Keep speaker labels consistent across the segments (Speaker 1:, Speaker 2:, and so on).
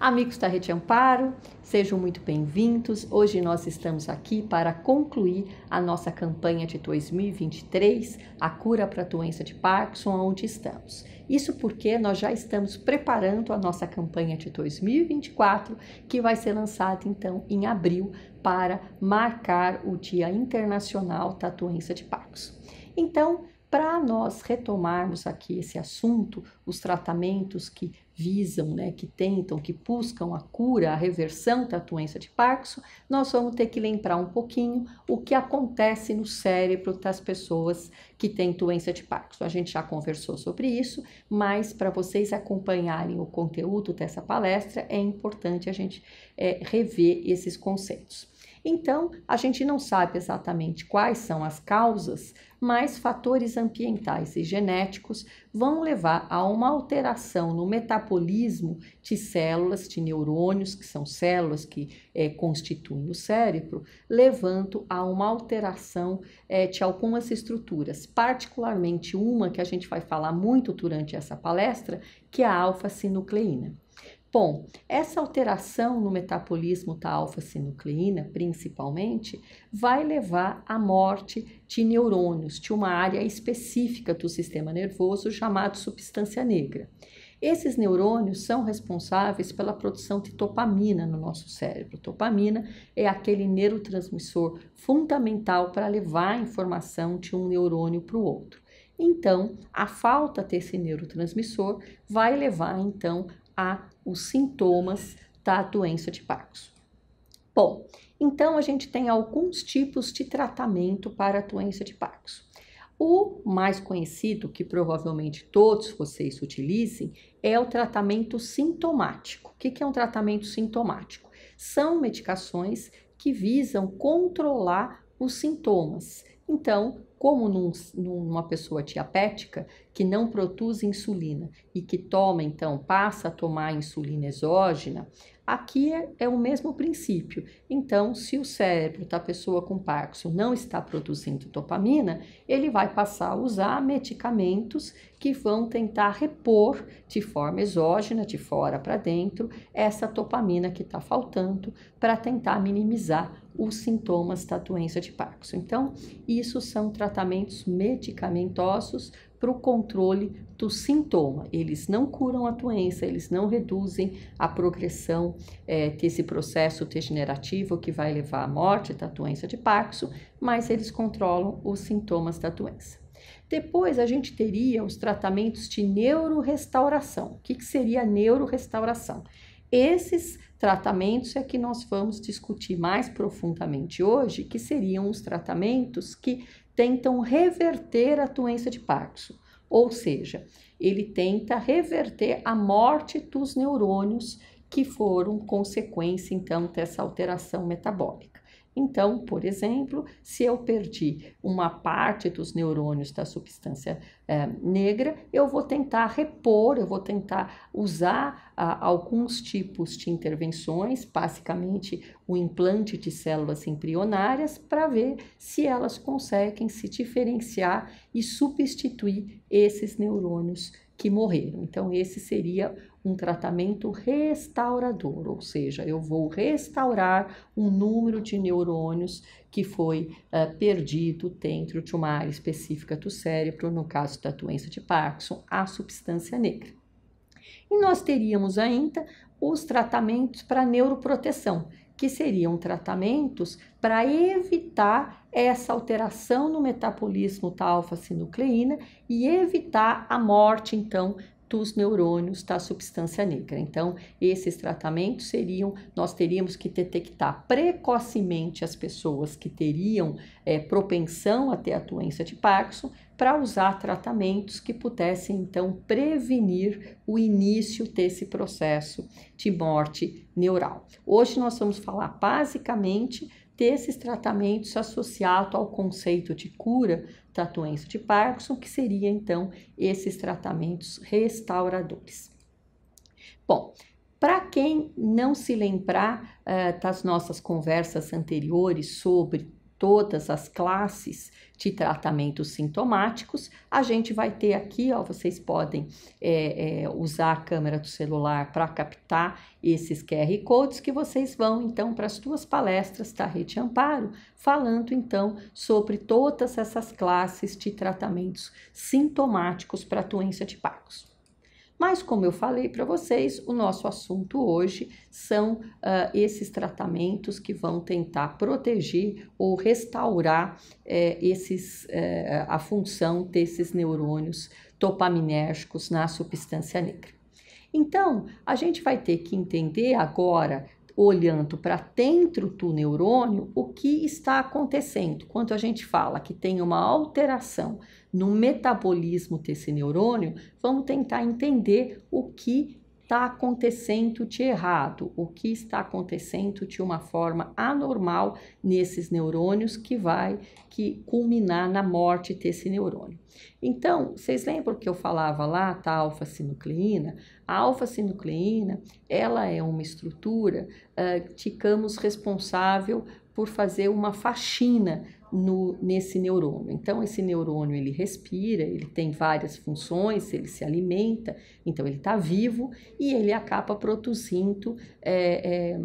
Speaker 1: Amigos da Rede Amparo, sejam muito bem-vindos. Hoje nós estamos aqui para concluir a nossa campanha de 2023, a cura para a doença de Parkinson, onde estamos. Isso porque nós já estamos preparando a nossa campanha de 2024, que vai ser lançada então em abril para marcar o Dia Internacional da Doença de Parkinson. Então, para nós retomarmos aqui esse assunto, os tratamentos que visam, né, que tentam, que buscam a cura, a reversão da doença de Parkinson, nós vamos ter que lembrar um pouquinho o que acontece no cérebro das pessoas que têm doença de Parkinson. A gente já conversou sobre isso, mas para vocês acompanharem o conteúdo dessa palestra, é importante a gente é, rever esses conceitos. Então, a gente não sabe exatamente quais são as causas, mas fatores ambientais e genéticos vão levar a uma alteração no metabolismo de células, de neurônios, que são células que é, constituem o cérebro, levando a uma alteração é, de algumas estruturas, particularmente uma que a gente vai falar muito durante essa palestra, que é a alfa-sinucleína. Bom, essa alteração no metabolismo da alfa-sinucleína, principalmente, vai levar à morte de neurônios de uma área específica do sistema nervoso chamado substância negra. Esses neurônios são responsáveis pela produção de dopamina no nosso cérebro. Dopamina é aquele neurotransmissor fundamental para levar a informação de um neurônio para o outro. Então, a falta desse neurotransmissor vai levar então a os sintomas da doença de Parkinson. Bom, então a gente tem alguns tipos de tratamento para a doença de Parkinson. O mais conhecido, que provavelmente todos vocês utilizem, é o tratamento sintomático. O que é um tratamento sintomático? São medicações que visam controlar os sintomas então, como num, numa pessoa diabética que não produz insulina e que toma, então, passa a tomar insulina exógena, Aqui é, é o mesmo princípio. Então, se o cérebro da pessoa com Parkinson não está produzindo dopamina, ele vai passar a usar medicamentos que vão tentar repor de forma exógena, de fora para dentro, essa dopamina que está faltando para tentar minimizar os sintomas da doença de Parkinson. Então, isso são tratamentos medicamentosos para o controle do sintoma. Eles não curam a doença, eles não reduzem a progressão é, eh, desse processo degenerativo que vai levar à morte da doença de Parkinson, mas eles controlam os sintomas da doença. Depois a gente teria os tratamentos de neurorestauração. O que, que seria a neurorestauração? Esses tratamentos é que nós vamos discutir mais profundamente hoje, que seriam os tratamentos que tentam reverter a doença de Parkinson, ou seja, ele tenta reverter a morte dos neurônios que foram consequência então dessa alteração metabólica. Então, por exemplo, se eu perdi uma parte dos neurônios da substância é, negra, eu vou tentar repor, eu vou tentar usar a, ah, alguns tipos de intervenções, basicamente o implante de células embrionárias, para ver se elas conseguem se diferenciar e substituir esses neurônios que morreram. Então, esse seria um tratamento restaurador, ou seja, eu vou restaurar um número de neurônios que foi uh, perdido dentro de uma área específica do cérebro, no caso da doença de Parkinson, a substância negra. E nós teríamos ainda os tratamentos para neuroproteção, que seriam tratamentos para evitar essa alteração no metabolismo da alfa-sinucleína e evitar a morte, então, dos neurônios da substância negra. Então, esses tratamentos seriam, nós teríamos que detectar precocemente as pessoas que teriam é, propensão a ter a doença de Parkinson para usar tratamentos que pudessem então prevenir o início desse processo de morte neural. Hoje nós vamos falar basicamente desses tratamentos associados ao conceito de cura da doença de Parkinson, que seria então esses tratamentos restauradores. Bom, para quem não se lembrar uh, das nossas conversas anteriores sobre todas as classes de tratamentos sintomáticos. A gente vai ter aqui, ó, vocês podem é, é, usar a câmera do celular para captar esses QR Codes que vocês vão então para as suas palestras da Rede Amparo, falando então sobre todas essas classes de tratamentos sintomáticos para a doença de Parkinson. Mas, como eu falei para vocês, o nosso assunto hoje são uh, esses tratamentos que vão tentar proteger ou restaurar eh, esses, eh, a função desses neurônios dopaminérgicos na substância negra. Então, a gente vai ter que entender agora olhando para dentro do neurônio o que está acontecendo. Quando a gente fala que tem uma alteração no metabolismo desse neurônio, vamos tentar entender o que está acontecendo de errado, o que está acontecendo de uma forma anormal nesses neurônios que vai que culminar na morte desse neurônio. Então, vocês lembram que eu falava lá tá, alfa-sinucleína? A alfa-sinucleína, ela é uma estrutura, uh, ficamos responsável por fazer uma faxina no, nesse neurônio. Então, esse neurônio ele respira, ele tem várias funções, ele se alimenta, então ele está vivo e ele acaba produzindo é, é,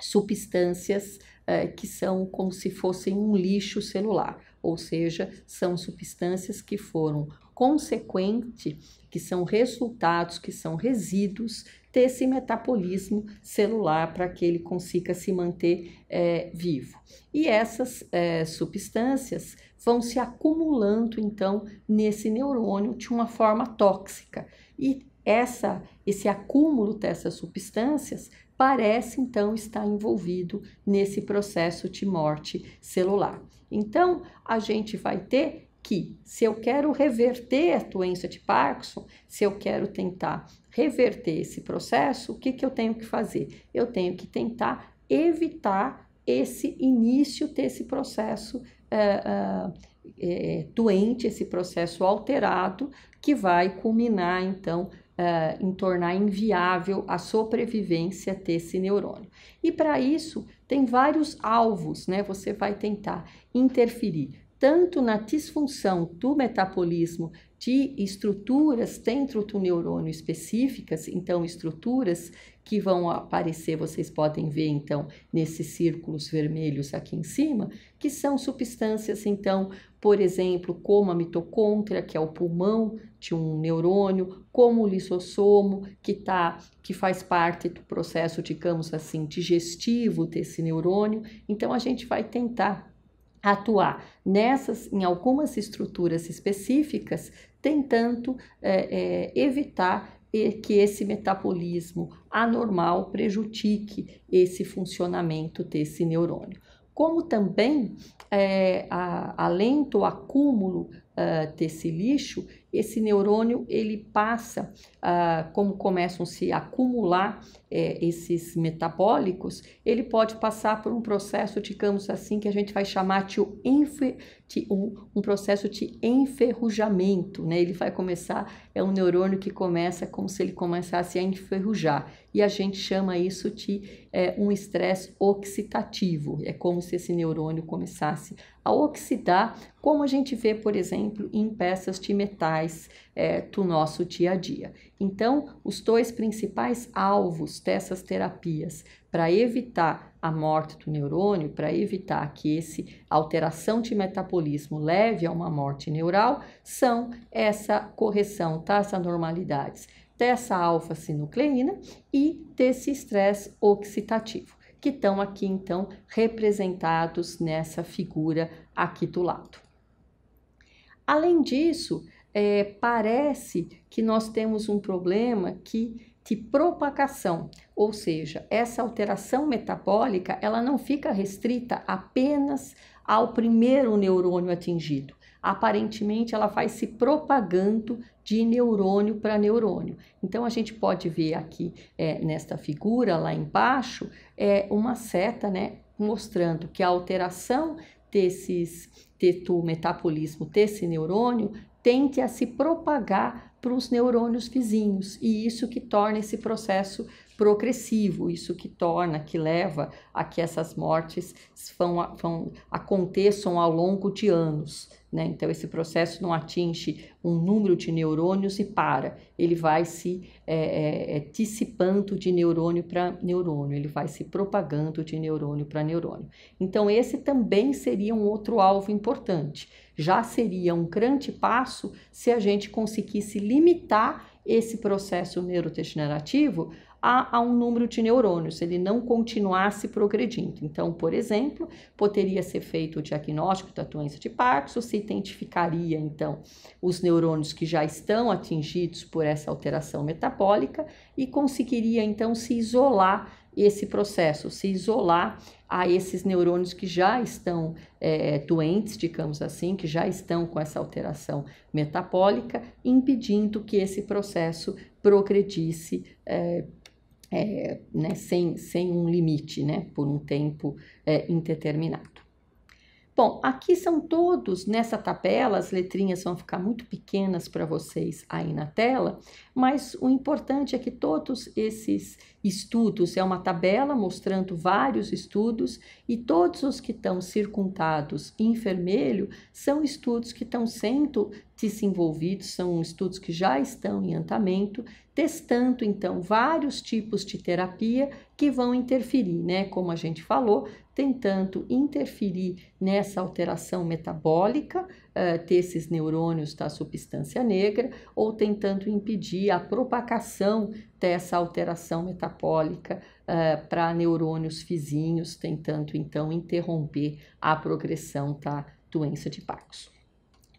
Speaker 1: substâncias é, que são como se fossem um lixo celular, ou seja, são substâncias que foram consequente, que são resultados, que são resíduos ter esse metabolismo celular para que ele consiga se manter é, vivo. E essas é, substâncias vão se acumulando então nesse neurônio de uma forma tóxica. E essa, esse acúmulo dessas substâncias parece então estar envolvido nesse processo de morte celular. Então, a gente vai ter que se eu quero reverter a doença de Parkinson, se eu quero tentar reverter esse processo, o que, que eu tenho que fazer? Eu tenho que tentar evitar esse início desse processo é, é, doente, esse processo alterado, que vai culminar então é, em tornar inviável a sobrevivência desse neurônio. E para isso, tem vários alvos, né? Você vai tentar interferir tanto na disfunção do metabolismo de estruturas dentro do neurônio específicas, então estruturas que vão aparecer, vocês podem ver então nesses círculos vermelhos aqui em cima, que são substâncias então, por exemplo, como a mitocôndria, que é o pulmão de um neurônio, como o lisossomo, que tá que faz parte do processo, digamos assim, digestivo desse neurônio. Então a gente vai tentar atuar nessas, em algumas estruturas específicas, tentando é, é, evitar que esse metabolismo anormal prejudique esse funcionamento desse neurônio. Como também, é, a, além do acúmulo uh, desse lixo, esse neurônio ele passa, uh, como começam a se acumular é, esses metabólicos, ele pode passar por um processo, digamos assim, que a gente vai chamar de, enfer, de um, um, processo de enferrujamento, né? Ele vai começar, é um neurônio que começa como se ele começasse a enferrujar, e a gente chama isso de é, um estresse oxidativo, é como se esse neurônio começasse a oxidar, como a gente vê, por exemplo, em peças de metais, é, do nosso dia a dia. Então, os dois principais alvos dessas terapias para evitar a morte do neurônio, para evitar que essa alteração de metabolismo leve a uma morte neural, são essa correção das anormalidades dessa alfa-sinucleína e desse estresse oxidativo, que estão aqui então representados nessa figura aqui do lado. Além disso, é, parece que nós temos um problema que de propagação, ou seja, essa alteração metabólica ela não fica restrita apenas ao primeiro neurônio atingido. Aparentemente, ela vai se propagando de neurônio para neurônio. Então, a gente pode ver aqui é, nesta figura lá embaixo é uma seta, né, mostrando que a alteração desses do metabolismo desse neurônio tende a se propagar para os neurônios vizinhos e isso que torna esse processo progressivo, isso que torna, que leva a que essas mortes vão, vão aconteçam ao longo de anos. Né? Então, esse processo não atinge um número de neurônios e para, ele vai se é, é, é, dissipando de neurônio para neurônio, ele vai se propagando de neurônio para neurônio. Então, esse também seria um outro alvo importante. Já seria um grande passo se a gente conseguisse limitar esse processo neurodegenerativo a, a um número de neurônios, se ele não continuasse progredindo. Então, por exemplo, poderia ser feito o diagnóstico da doença de Parkinson, se identificaria então os neurônios que já estão atingidos por essa alteração metabólica e conseguiria então se isolar esse processo, se isolar a esses neurônios que já estão é, doentes, digamos assim, que já estão com essa alteração metabólica, impedindo que esse processo progredisse é, é, né, sem, sem um limite, né, por um tempo é, indeterminado. Bom, aqui são todos, nessa tabela, as letrinhas vão ficar muito pequenas para vocês aí na tela, mas o importante é que todos esses estudos, é uma tabela mostrando vários estudos, e todos os que estão circundados em vermelho são estudos que estão sendo se envolvidos, são estudos que já estão em andamento, testando então vários tipos de terapia que vão interferir, né? Como a gente falou, tentando interferir nessa alteração metabólica uh, eh, desses neurônios da substância negra ou tentando impedir a propagação dessa alteração metabólica uh, para neurônios vizinhos, tentando então interromper a progressão da doença de Parkinson.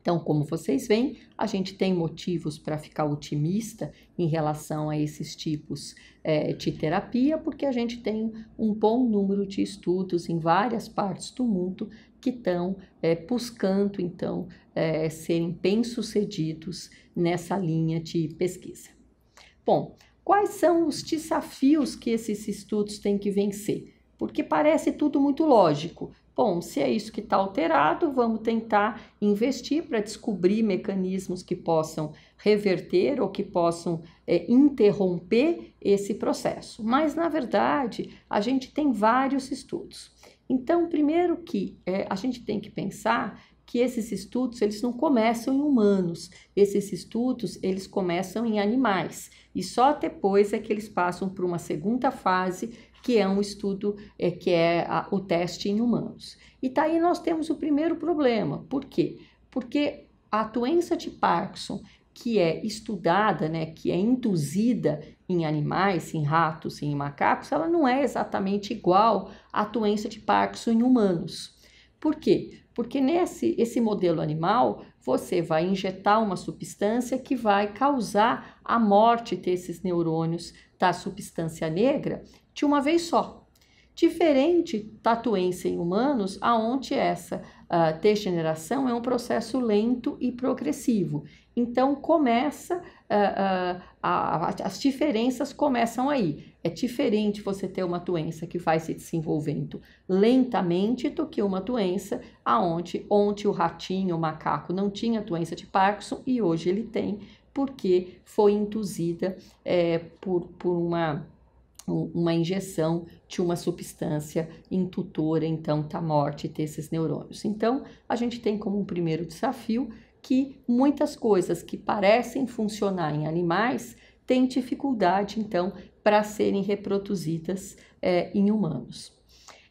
Speaker 1: Então, como vocês veem, a gente tem motivos para ficar otimista em relação a esses tipos é, de terapia, porque a gente tem um bom número de estudos em várias partes do mundo que estão é, buscando, então, é, serem bem-sucedidos nessa linha de pesquisa. Bom, quais são os desafios que esses estudos têm que vencer? Porque parece tudo muito lógico. Bom, se é isso que está alterado, vamos tentar investir para descobrir mecanismos que possam reverter ou que possam é, interromper esse processo. Mas, na verdade, a gente tem vários estudos. Então, primeiro que é, a gente tem que pensar que esses estudos eles não começam em humanos, esses estudos eles começam em animais e só depois é que eles passam para uma segunda fase que é um estudo é, que é a, o teste em humanos. E tá aí nós temos o primeiro problema. Por quê? Porque a doença de Parkinson, que é estudada, né, que é induzida em animais, em ratos, em macacos, ela não é exatamente igual à doença de Parkinson em humanos. Por quê? Porque nesse esse modelo animal, você vai injetar uma substância que vai causar a morte desses neurônios da substância negra de uma vez só. Diferente da doença em humanos, aonde essa uh, degeneração é um processo lento e progressivo. Então começa uh, uh, a, a, as diferenças começam aí. É diferente você ter uma doença que vai se desenvolvendo lentamente do que uma doença aonde onde o ratinho, o macaco não tinha doença de Parkinson e hoje ele tem porque foi induzida é, por, por uma uma injeção de uma substância intutora então, da tá morte desses neurônios. Então, a gente tem como um primeiro desafio que muitas coisas que parecem funcionar em animais têm dificuldade, então, para serem reproduzidas é, em humanos.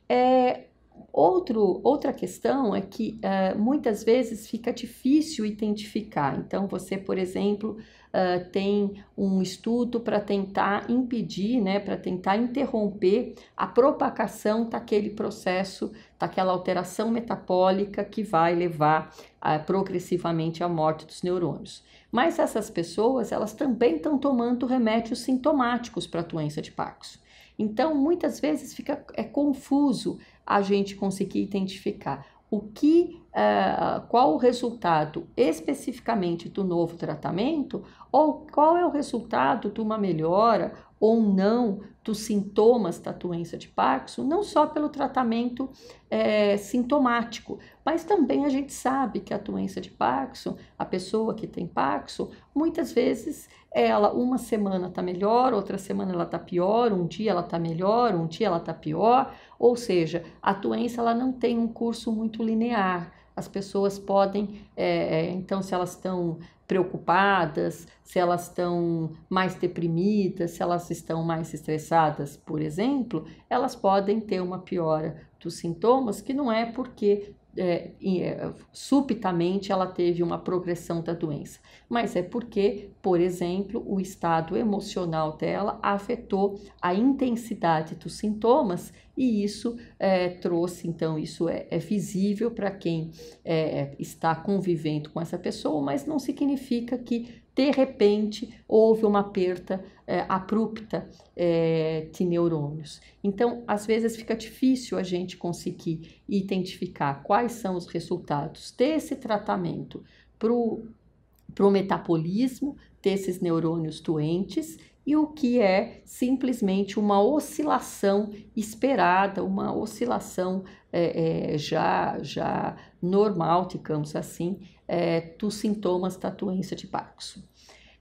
Speaker 1: É, outro, outra questão é que é, muitas vezes fica difícil identificar. Então, você, por exemplo, uh, tem um estudo para tentar impedir, né, para tentar interromper a propagação daquele processo, daquela alteração metabólica que vai levar uh, progressivamente à morte dos neurônios. Mas essas pessoas, elas também estão tomando remédios sintomáticos para a doença de Parkinson. Então, muitas vezes fica é confuso a gente conseguir identificar o que, uh, qual o resultado especificamente do novo tratamento ou qual é o resultado de uma melhora ou não dos sintomas da doença de Parkinson, não só pelo tratamento é, sintomático, mas também a gente sabe que a doença de Parkinson, a pessoa que tem Parkinson, muitas vezes ela uma semana está melhor, outra semana ela está pior, um dia ela está melhor, um dia ela está pior, ou seja, a doença ela não tem um curso muito linear. As pessoas podem, é, então, se elas estão preocupadas, se elas estão mais deprimidas, se elas estão mais estressadas, por exemplo, elas podem ter uma piora dos sintomas que não é porque é, é, subitamente ela teve uma progressão da doença, mas é porque, por exemplo, o estado emocional dela afetou a intensidade dos sintomas e isso é, trouxe, então, isso é, é visível para quem é, é, está convivendo com essa pessoa, mas não significa que de repente houve uma perda é, abrupta é, de neurônios. Então, às vezes fica difícil a gente conseguir identificar quais são os resultados desse tratamento para o metabolismo desses neurônios doentes e o que é simplesmente uma oscilação esperada, uma oscilação é, é, já, já normal, digamos assim, é, dos sintomas da doença de Parkinson.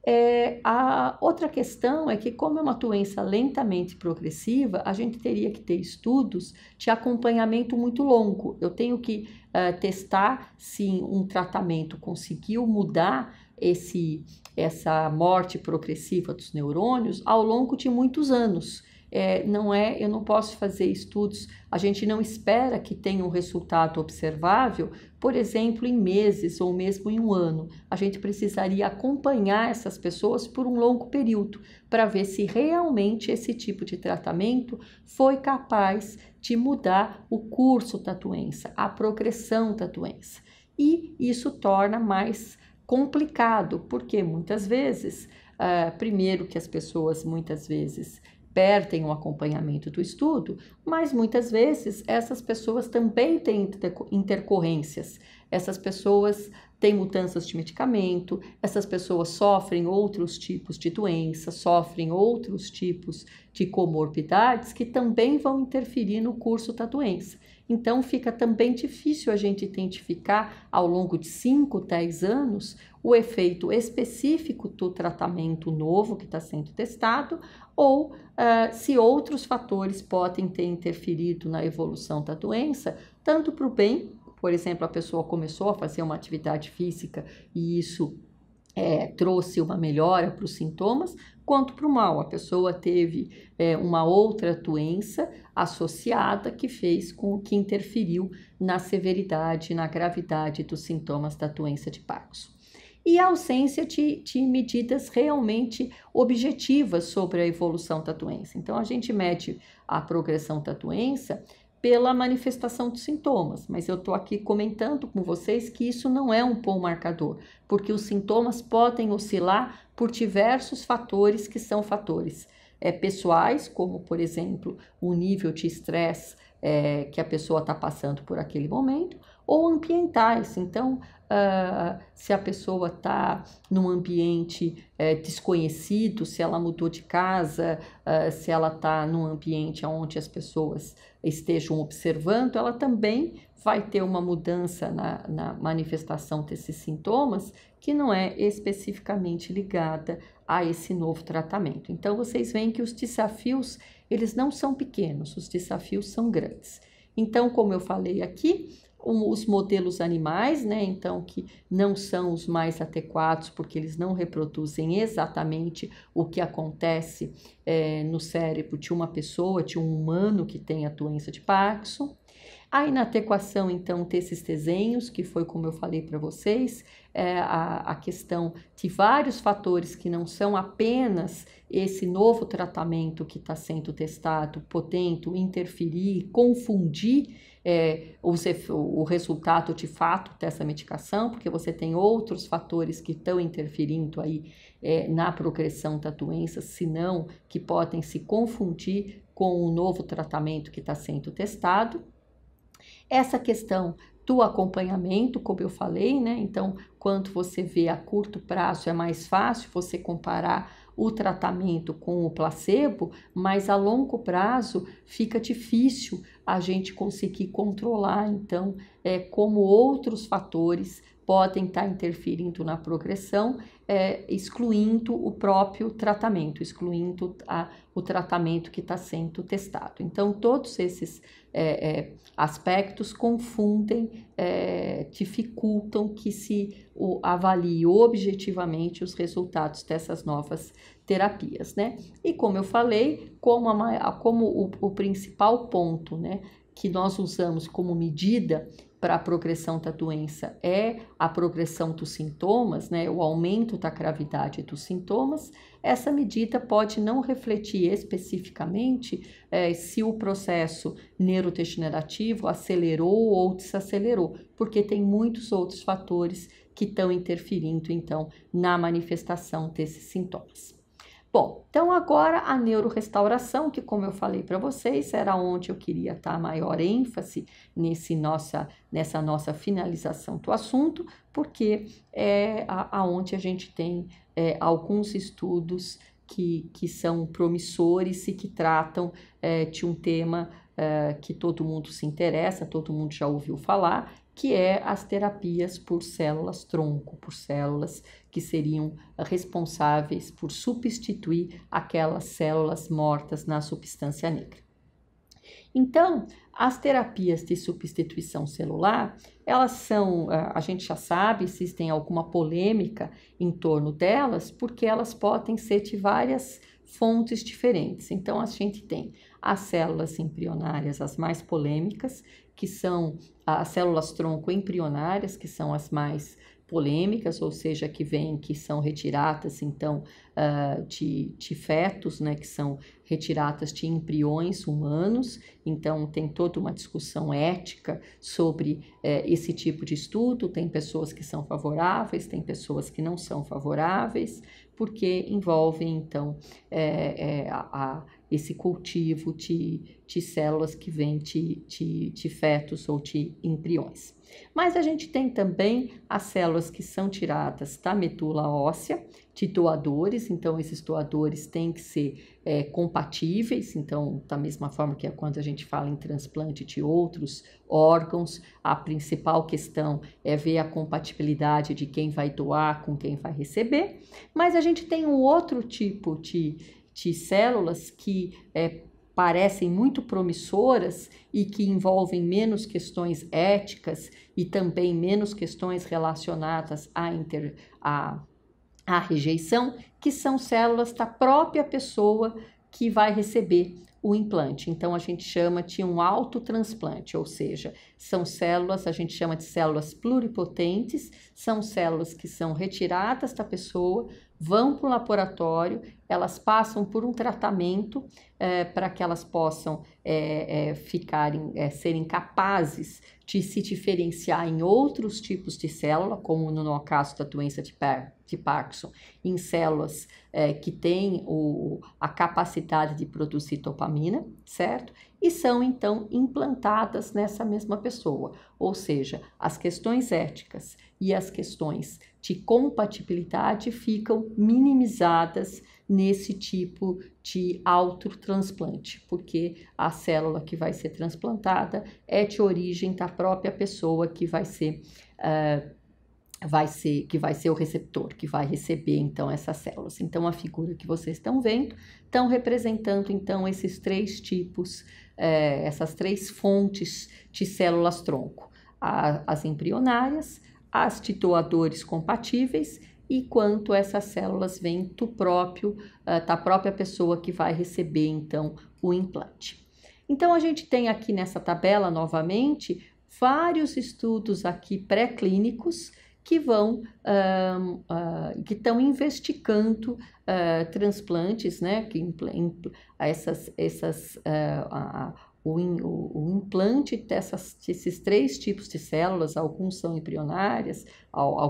Speaker 1: É, a outra questão é que, como é uma doença lentamente progressiva, a gente teria que ter estudos de acompanhamento muito longo. Eu tenho que uh, testar se um tratamento conseguiu mudar esse, essa morte progressiva dos neurônios ao longo de muitos anos é, não é, eu não posso fazer estudos, a gente não espera que tenha um resultado observável, por exemplo, em meses ou mesmo em um ano. A gente precisaria acompanhar essas pessoas por um longo período para ver se realmente esse tipo de tratamento foi capaz de mudar o curso da doença, a progressão da doença. E isso torna mais complicado, porque muitas vezes, uh, primeiro que as pessoas muitas vezes pertem o acompanhamento do estudo, mas muitas vezes essas pessoas também têm intercorrências. Essas pessoas têm mudanças de medicamento, essas pessoas sofrem outros tipos de doenças, sofrem outros tipos de comorbidades que também vão interferir no curso da doença. Então fica também difícil a gente identificar ao longo de 5, 10 anos o efeito específico do tratamento novo que está sendo testado ou uh, se outros fatores podem ter interferido na evolução da doença, tanto para o bem, por exemplo, a pessoa começou a fazer uma atividade física e isso é, trouxe uma melhora para os sintomas, quanto para o mal. A pessoa teve é, uma outra doença associada que fez com que interferiu na severidade, na gravidade dos sintomas da doença de Parkinson e a ausência de, de medidas realmente objetivas sobre a evolução da doença. Então, a gente mede a progressão da doença pela manifestação dos sintomas, mas eu estou aqui comentando com vocês que isso não é um bom marcador, porque os sintomas podem oscilar por diversos fatores que são fatores é, pessoais, como por exemplo o nível de estresse é, que a pessoa está passando por aquele momento, ou ambientais. Então, uh, se a pessoa está num ambiente uh, desconhecido, se ela mudou de casa, uh, se ela está num ambiente onde as pessoas estejam observando, ela também vai ter uma mudança na, na manifestação desses sintomas que não é especificamente ligada a esse novo tratamento. Então, vocês veem que os desafios, eles não são pequenos, os desafios são grandes. Então, como eu falei aqui, os modelos animais, né? Então, que não são os mais adequados, porque eles não reproduzem exatamente o que acontece é, no cérebro de uma pessoa, de um humano que tem a doença de Parkinson. Aí na adequação, então, desses desenhos, que foi como eu falei para vocês, é, a, a questão de vários fatores que não são apenas esse novo tratamento que está sendo testado, podendo interferir, confundir é, os, o resultado de fato dessa medicação, porque você tem outros fatores que estão interferindo aí é, na progressão da doença, senão que podem se confundir com o novo tratamento que está sendo testado. Essa questão do acompanhamento, como eu falei, né? Então, quanto você vê a curto prazo é mais fácil você comparar o tratamento com o placebo, mas a longo prazo fica difícil a gente conseguir controlar, então, é, como outros fatores podem estar tá interferindo na progressão é, excluindo o próprio tratamento, excluindo a, o tratamento que está sendo testado. Então, todos esses é, é, aspectos confundem, é, dificultam que se o, avalie objetivamente os resultados dessas novas terapias, né? E como eu falei, como, a, como o, o principal ponto, né, que nós usamos como medida para a progressão da doença é a progressão dos sintomas, né, o aumento da gravidade dos sintomas, essa medida pode não refletir especificamente é, se o processo neurodegenerativo acelerou ou desacelerou, porque tem muitos outros fatores que estão interferindo, então, na manifestação desses sintomas. Bom, então agora a neurorestauração, que como eu falei para vocês, era onde eu queria dar tá maior ênfase nesse nossa, nessa nossa finalização do assunto, porque é aonde a, a gente tem é, alguns estudos que, que são promissores e que tratam é, de um tema é, que todo mundo se interessa, todo mundo já ouviu falar, que é as terapias por células tronco, por células que seriam responsáveis por substituir aquelas células mortas na substância negra. Então, as terapias de substituição celular, elas são, eh, a gente já sabe, existem alguma polêmica em torno delas, porque elas podem ser de várias fontes diferentes. Então, a gente tem as células embrionárias, as mais polêmicas, que são as células tronco embrionárias, que são as mais polêmicas, ou seja, que vêm, que são retiradas, então, ah, de, de fetos, né, que são retiradas de embriões humanos, então tem toda uma discussão ética sobre eh, esse tipo de estudo, tem pessoas que são favoráveis, tem pessoas que não são favoráveis, porque envolvem, então, eh, eh, a, a esse cultivo de, de células que vêm de, de, de fetos ou de embriões. Mas a gente tem também as células que são tiradas da medula óssea, de doadores, então esses doadores têm que ser é, compatíveis, então, da mesma forma que é quando a gente fala em transplante de outros órgãos, a principal questão é ver a compatibilidade de quem vai doar com quem vai receber, mas a gente tem um outro tipo de de células que é, parecem muito promissoras e que envolvem menos questões éticas e também menos questões relacionadas à, inter, à, à rejeição, que são células da própria pessoa que vai receber o implante. Então a gente chama de um autotransplante, ou seja, são células, a gente chama de células pluripotentes, são células que são retiradas da pessoa vão para o laboratório, elas passam por um tratamento é, para que elas possam é, é, ficarem, serem capazes de se diferenciar em outros tipos de célula, como no caso da doença de, per, de Parkinson, em células que têm o, a capacidade de produzir dopamina, certo? E são então implantadas nessa mesma pessoa, ou seja, as questões éticas e as questões de compatibilidade ficam minimizadas nesse tipo de autotransplante, porque a célula que vai ser transplantada é de origem da própria pessoa que vai ser. Uh, vai ser que vai ser o receptor que vai receber então essas células. Então a figura que vocês estão vendo estão representando então esses três tipos, eh, essas três fontes de células tronco: a, as embrionárias, as titoadores compatíveis e quanto essas células vêm do próprio, eh, da própria pessoa que vai receber então o implante. Então a gente tem aqui nessa tabela novamente vários estudos aqui pré-clínicos que vão uh, que estão investigando uh, transplantes, né? Que impl, impl, essas, essas uh, o, o, o implante dessas, desses três tipos de células, alguns são embrionárias,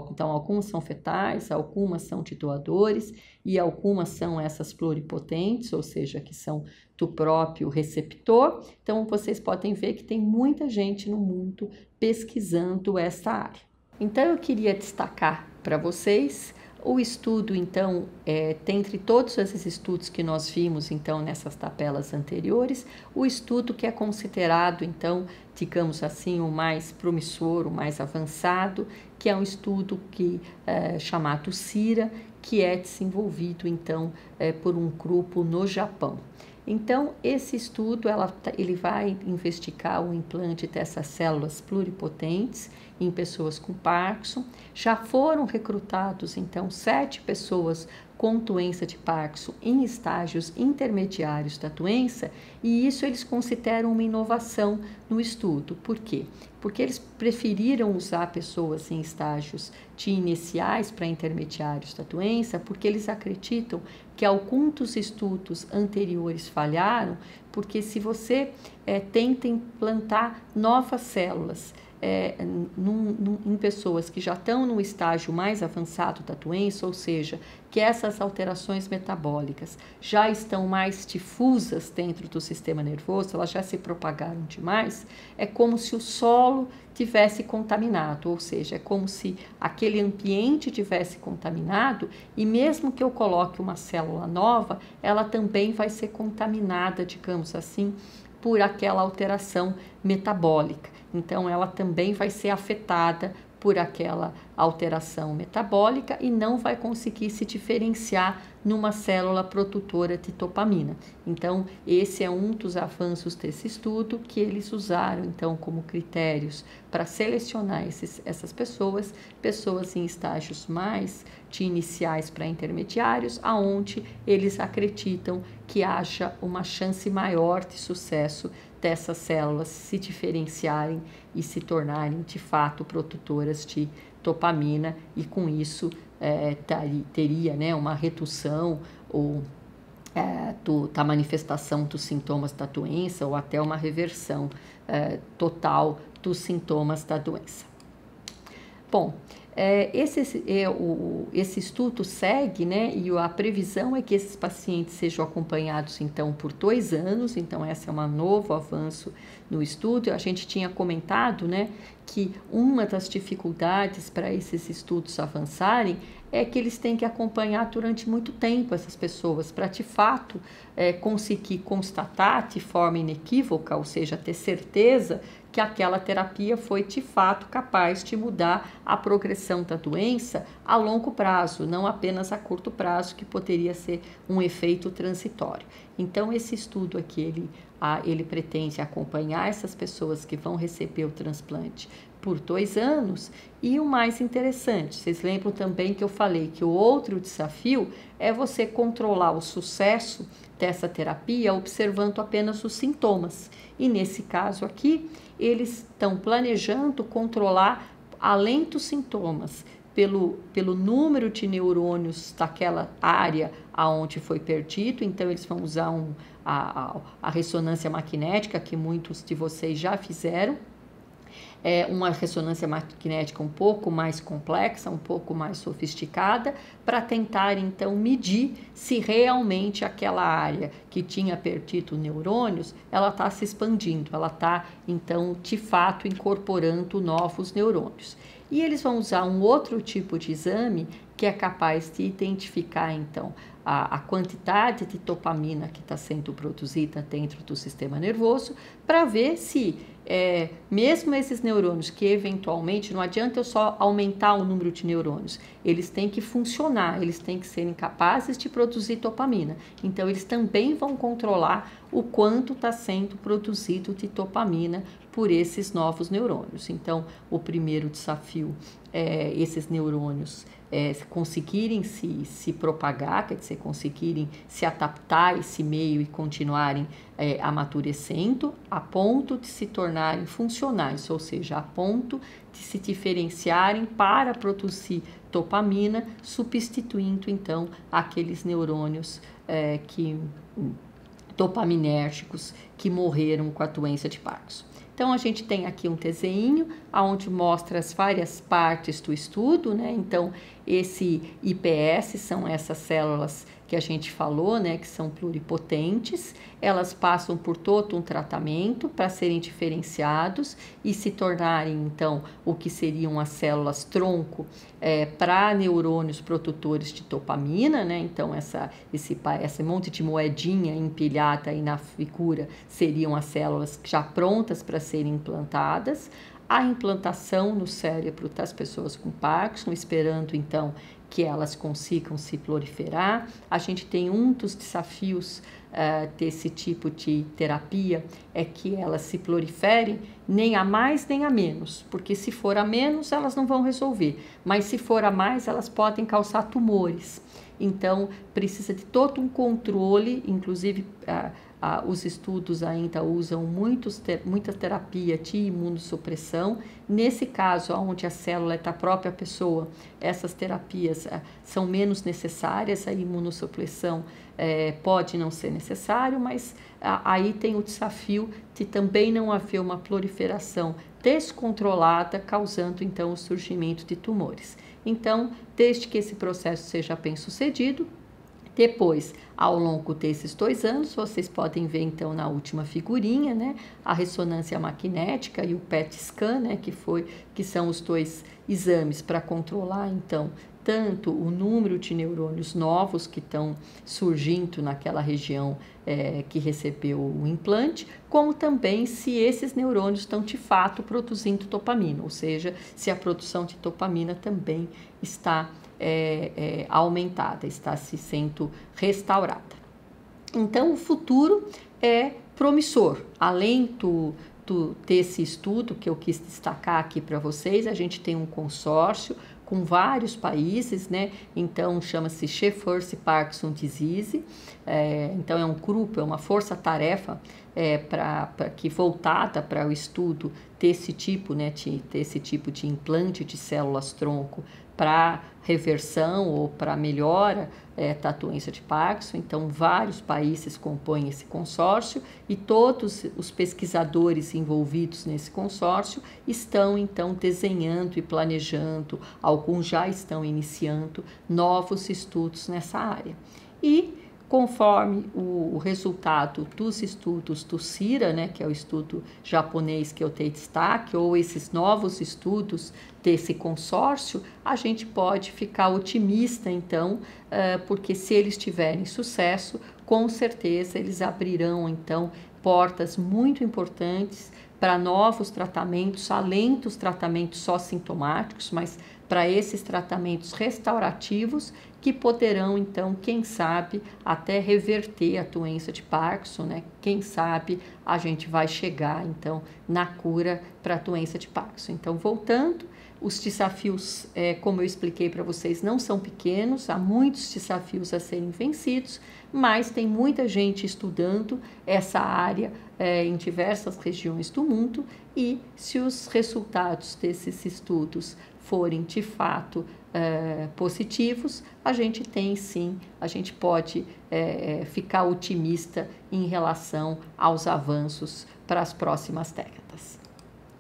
Speaker 1: então algumas são fetais, algumas são tituladores e algumas são essas pluripotentes, ou seja, que são do próprio receptor. Então vocês podem ver que tem muita gente no mundo pesquisando essa área. Então eu queria destacar para vocês o estudo, então, é, dentre todos esses estudos que nós vimos, então, nessas tabelas anteriores, o estudo que é considerado, então, digamos assim, o mais promissor, o mais avançado, que é um estudo que é, chamado CIRA, que é desenvolvido, então, é, por um grupo no Japão. Então, esse estudo, ela, ele vai investigar o implante dessas células pluripotentes, em pessoas com Parkinson. Já foram recrutados, então, sete pessoas com doença de Parkinson em estágios intermediários da doença, e isso eles consideram uma inovação no estudo. Por quê? Porque eles preferiram usar pessoas em estágios de iniciais para intermediários da doença, porque eles acreditam que alguns dos estudos anteriores falharam, porque se você é, tenta implantar novas células, é, num, num, em pessoas que já estão no estágio mais avançado da doença, ou seja, que essas alterações metabólicas já estão mais difusas dentro do sistema nervoso, elas já se propagaram demais, é como se o solo tivesse contaminado, ou seja, é como se aquele ambiente tivesse contaminado e mesmo que eu coloque uma célula nova, ela também vai ser contaminada, digamos assim, por aquela alteração metabólica. Então, ela também vai ser afetada por aquela alteração metabólica e não vai conseguir se diferenciar numa célula produtora de dopamina. Então, esse é um dos avanços desse estudo que eles usaram então como critérios para selecionar esses, essas pessoas, pessoas em estágios mais de iniciais para intermediários, aonde eles acreditam que haja uma chance maior de sucesso dessas células se diferenciarem e se tornarem de fato produtoras de topamina e com isso é, teria né, uma redução ou é, do, da manifestação dos sintomas da doença ou até uma reversão é, total dos sintomas da doença. Bom, é, esse, é, o, esse estudo segue, né? E a previsão é que esses pacientes sejam acompanhados então por dois anos. Então, esse é um novo avanço no estudo. A gente tinha comentado, né? Que uma das dificuldades para esses estudos avançarem é que eles têm que acompanhar durante muito tempo essas pessoas para de fato é, conseguir constatar de forma inequívoca, ou seja, ter certeza que aquela terapia foi de fato capaz de mudar a progressão da doença a longo prazo, não apenas a curto prazo, que poderia ser um efeito transitório. Então, esse estudo aqui, ele, ele pretende acompanhar essas pessoas que vão receber o transplante por dois anos. E o mais interessante, vocês lembram também que eu falei que o outro desafio é você controlar o sucesso dessa terapia observando apenas os sintomas. E nesse caso aqui, eles estão planejando controlar além dos sintomas, pelo, pelo número de neurônios daquela área aonde foi perdido, então eles vão usar um, a, a, a ressonância magnética que muitos de vocês já fizeram é, uma ressonância magnética um pouco mais complexa, um pouco mais sofisticada, para tentar então medir se realmente aquela área que tinha perdido neurônios, ela está se expandindo, ela está então de fato incorporando novos neurônios. E eles vão usar um outro tipo de exame que é capaz de identificar então a, a quantidade de dopamina que está sendo produzida dentro do sistema nervoso para ver se é, mesmo esses neurônios que eventualmente não adianta eu só aumentar o número de neurônios, eles têm que funcionar, eles têm que serem capazes de produzir dopamina. Então eles também vão controlar o quanto está sendo produzido de dopamina por esses novos neurônios. Então, o primeiro desafio é esses neurônios é, conseguirem se, se propagar, quer dizer, conseguirem se adaptar a esse meio e continuarem é, amadurecendo a ponto de se tornarem funcionais, ou seja, a ponto de se diferenciarem para produzir dopamina, substituindo então aqueles neurônios é, que hum, dopaminérgicos que morreram com a doença de Parkinson. Então a gente tem aqui um desenho aonde mostra as várias partes do estudo, né? Então esse IPS são essas células que a gente falou, né, que são pluripotentes, elas passam por todo um tratamento para serem diferenciados e se tornarem, então, o que seriam as células tronco é, para neurônios produtores de dopamina, né? Então, essa, esse, esse monte de moedinha empilhada aí na figura seriam as células já prontas para serem implantadas a implantação no cérebro das pessoas com Parkinson, esperando então que elas consigam se proliferar. A gente tem um dos desafios uh, desse tipo de terapia é que elas se proliferem nem a mais nem a menos, porque se for a menos elas não vão resolver, mas se for a mais elas podem causar tumores. Então precisa de todo um controle, inclusive uh, ah, os estudos ainda usam muitos ter, muita terapia de imunossupressão. Nesse caso, onde a célula é da própria pessoa, essas terapias ah, são menos necessárias, a imunossupressão eh, pode não ser necessário, mas ah, aí tem o desafio de também não haver uma proliferação descontrolada, causando então o surgimento de tumores. Então, desde que esse processo seja bem sucedido, depois, ao longo desses dois anos, vocês podem ver então na última figurinha, né, a ressonância magnética e o PET scan, né, que foi que são os dois exames para controlar então tanto o número de neurônios novos que estão surgindo naquela região é, que recebeu o implante, como também se esses neurônios estão de fato produzindo dopamina, ou seja, se a produção de dopamina também está é, é, aumentada, está se sendo restaurada. Então, o futuro é promissor, além do, desse estudo que eu quis destacar aqui para vocês, a gente tem um consórcio com vários países, né? Então chama-se She Force Parkinson Disease. É, então é um grupo, é uma força-tarefa é, para que voltada para o estudo ter esse tipo, né, de, ter esse tipo de implante de células tronco para reversão ou para melhora é, da doença de Parkinson. Então, vários países compõem esse consórcio e todos os pesquisadores envolvidos nesse consórcio estão então desenhando e planejando, alguns já estão iniciando novos estudos nessa área. E conforme o, resultado dos estudos do CIRA, né, que é o estudo japonês que eu dei destaque, ou esses novos estudos desse consórcio, a gente pode ficar otimista, então, eh, porque se eles tiverem sucesso, com certeza eles abrirão, então, portas muito importantes para novos tratamentos, além dos tratamentos só sintomáticos, mas para esses tratamentos restaurativos que poderão, então, quem sabe, até reverter a doença de Parkinson, né? Quem sabe a gente vai chegar, então, na cura para a doença de Parkinson. Então, voltando, os desafios, é, como eu expliquei para vocês, não são pequenos, há muitos desafios a serem vencidos, mas tem muita gente estudando essa área é, em diversas regiões do mundo e se os resultados desses estudos forem de fato é, positivos, a gente tem sim, a gente pode é, é, ficar otimista em relação aos avanços para as próximas décadas.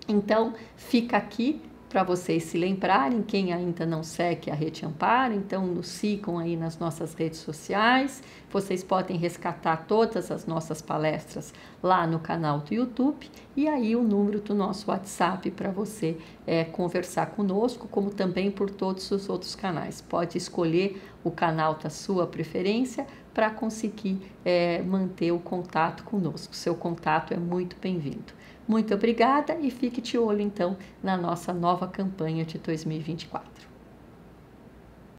Speaker 1: Então, fica aqui para vocês se lembrarem, quem ainda não segue a Rede Amparo, então nos sigam aí nas nossas redes sociais. Vocês podem rescatar todas as nossas palestras lá no canal do YouTube e aí o número do nosso WhatsApp para você é, conversar conosco, como também por todos os outros canais. Pode escolher o canal da sua preferência para conseguir é, manter o contato conosco. Seu contato é muito bem-vindo. Muito obrigada e fique de olho então na nossa nova campanha de 2024.